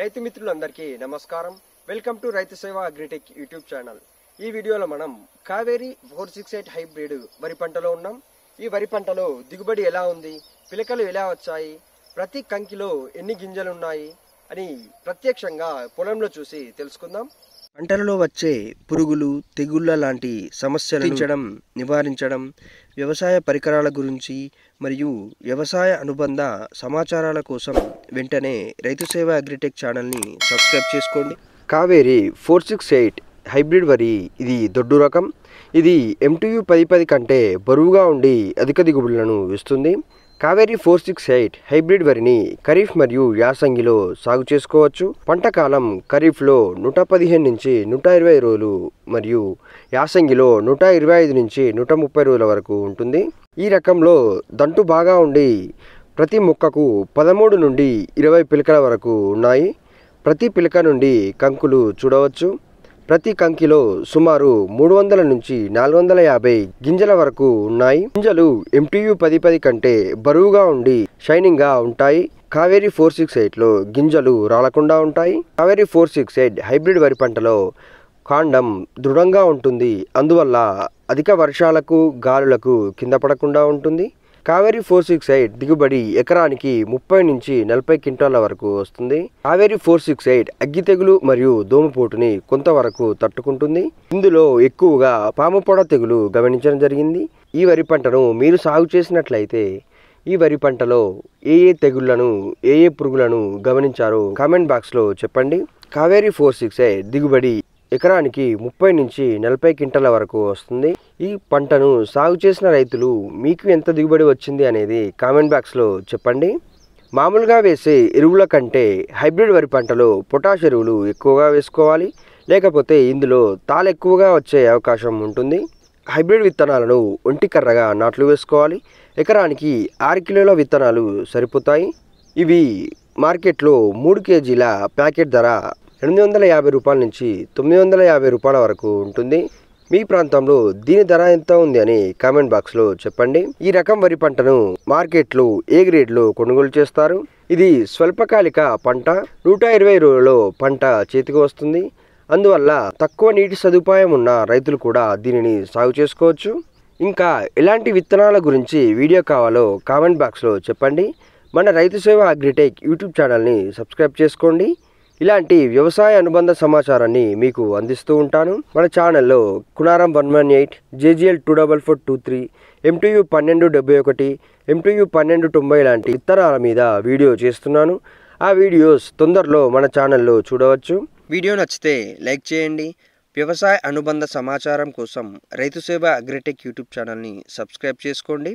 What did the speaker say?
రైతు మిత్రులందరికీ నమస్కారం వెల్కమ్ టు రైతు సేవ అగ్రిటెక్ యూట్యూబ్ ఛానల్ ఈ వీడియోలో మనం Kaveri four six eight hybrid వరి పంటలో ఉన్నాం ఈ వరి పంటలో దిగుబడి ఎలా ఉంది పిలకలు ఎలా వచ్చాయి ప్రతి కంకిలో ఎన్ని గింజలున్నాయి అని ప్రత్యక్షంగా పొలంలో చూసి తెలుసుకుందాం పంటలలో వచ్చే పురుగులు తెగుళ్ళ లాంటి సమస్యలను నివారించడం వ్యవసాయ పరికరాల గురించి మరియు వ్యవసాయ అనుబంధ సమాచారాల కోసం వెంటనే రైతు సేవ అగ్రిటెక్ ఛానల్ని సబ్స్క్రైబ్ చేసుకోండి Kaveri four six eight hybrid వరి ఇది దొడ్డు రకం ఇది ఎంటూయు పది పది కంటే బరువుగా ఉండి అధిక దిగుబడులను ఇస్తుంది Kaveri four six eight hybrid వరిని ఖరీఫ్ మరియు యాసంగిలో సాగు చేసుకోవచ్చు పంట కాలం ఖరీఫ్లో నూట పదిహేను నుంచి నూట ఇరవై రోజులు మరియు యాసంగిలో నూట ఇరవై ఐదు నుంచి నూట ముప్పై రోజుల వరకు ఉంటుంది ఈ రకంలో దంటు బాగా ఉండి ప్రతి మొక్కకు పదమూడు నుండి ఇరవై పిలకల వరకు ఉన్నాయి ప్రతి పిలక నుండి కంకులు చూడవచ్చు ప్రతి కంకిలో సుమారు మూడు వందల నుంచి నాలుగు వందల యాభై గింజల వరకు ఉన్నాయి గింజలు ఎంటియు పది పది కంటే బరువుగా ఉండి షైనింగ్ గా ఉంటాయి కావేరీ ఫోర్ సిక్స్ ఎయిట్లో గింజలు రాలకుండా ఉంటాయి Kaveri four six eight hybrid వరి పంటలో కాండం దృఢంగా ఉంటుంది అందువల్ల అధిక వర్షాలకు గాలులకు కింద పడకుండా ఉంటుంది కావేరీ ఫోర్ సిక్స్ ఎయిట్ దిగుబడి ఎకరానికి ముప్పై నుంచి నలభై క్వింటాల వరకు వస్తుంది కావేరీ ఫోర్ సిక్స్ ఎయిట్ అగ్గి తెగులు మరియు దోమపోటుని కొంతవరకు తట్టుకుంటుంది ఇందులో ఎక్కువగా పాము పొడ తెగులు గమనించడం జరిగింది ఈ వరి పంటను మీరు సాగు చేసినట్లయితే ఈ వరి పంటలో ఏ ఏ తెగుళ్లను ఏ ఏ పురుగులను గమనించారో కామెంట్ బాక్స్లో చెప్పండి కావేరీ ఫోర్ సిక్స్ ఎయిట్ దిగుబడి ఎకరానికి ముప్పై నుంచి నలభై క్వింటల వరకు వస్తుంది ఈ పంటను సాగు చేసిన రైతులు మీకు ఎంత దిగుబడి వచ్చింది అనేది కామెంట్ బాక్స్లో చెప్పండి మామూలుగా వేసే ఎరువుల కంటే హైబ్రిడ్ వరి పంటలో పొటాష్ ఎరువులు ఎక్కువగా వేసుకోవాలి లేకపోతే ఇందులో తాలు ఎక్కువగా వచ్చే అవకాశం ఉంటుంది హైబ్రిడ్ విత్తనాలను ఒంటికర్రగా నాట్లు వేసుకోవాలి ఎకరానికి ఆరు కిలోల విత్తనాలు సరిపోతాయి ఇవి మార్కెట్లో మూడు కేజీల ప్యాకెట్ ధర ఎనిమిది వందల యాభై రూపాయల నుంచి తొమ్మిది వందల యాభై రూపాయల వరకు ఉంటుంది మీ ప్రాంతంలో దీని ధర ఎంత ఉంది అని కామెంట్ బాక్స్లో చెప్పండి ఈ రకం వరి పంటను మార్కెట్లో ఏ గ్రేడ్లో కొనుగోలు చేస్తారు ఇది స్వల్పకాలిక పంట నూట ఇరవై రోజులలో పంట చేతికి వస్తుంది అందువల్ల తక్కువ నీటి సదుపాయం ఉన్న రైతులు కూడా దీనిని సాగు చేసుకోవచ్చు ఇంకా ఎలాంటి విత్తనాల గురించి వీడియో కావాలో కామెంట్ బాక్స్లో చెప్పండి మన రైతు సేవ అగ్రిటెక్ యూట్యూబ్ ఛానల్ని సబ్స్క్రైబ్ చేసుకోండి ఇలాంటి వ్యవసాయ అనుబంధ సమాచారాన్ని మీకు అందిస్తూ ఉంటాను మన ఛానల్లో Kunaram one one eight J G L two double four two three M T U పన్నెండు డెబ్బై ఒకటి ఎంటూయు పన్నెండు తొంభై లాంటి ఇతరాల మీద వీడియో చేస్తున్నాను ఆ వీడియోస్ తొందరలో మన ఛానల్లో చూడవచ్చు వీడియో నచ్చితే లైక్ చేయండి వ్యవసాయ అనుబంధ సమాచారం కోసం రైతు సేవ అగ్రిటెక్ యూట్యూబ్ ఛానల్ని సబ్స్క్రైబ్ చేసుకోండి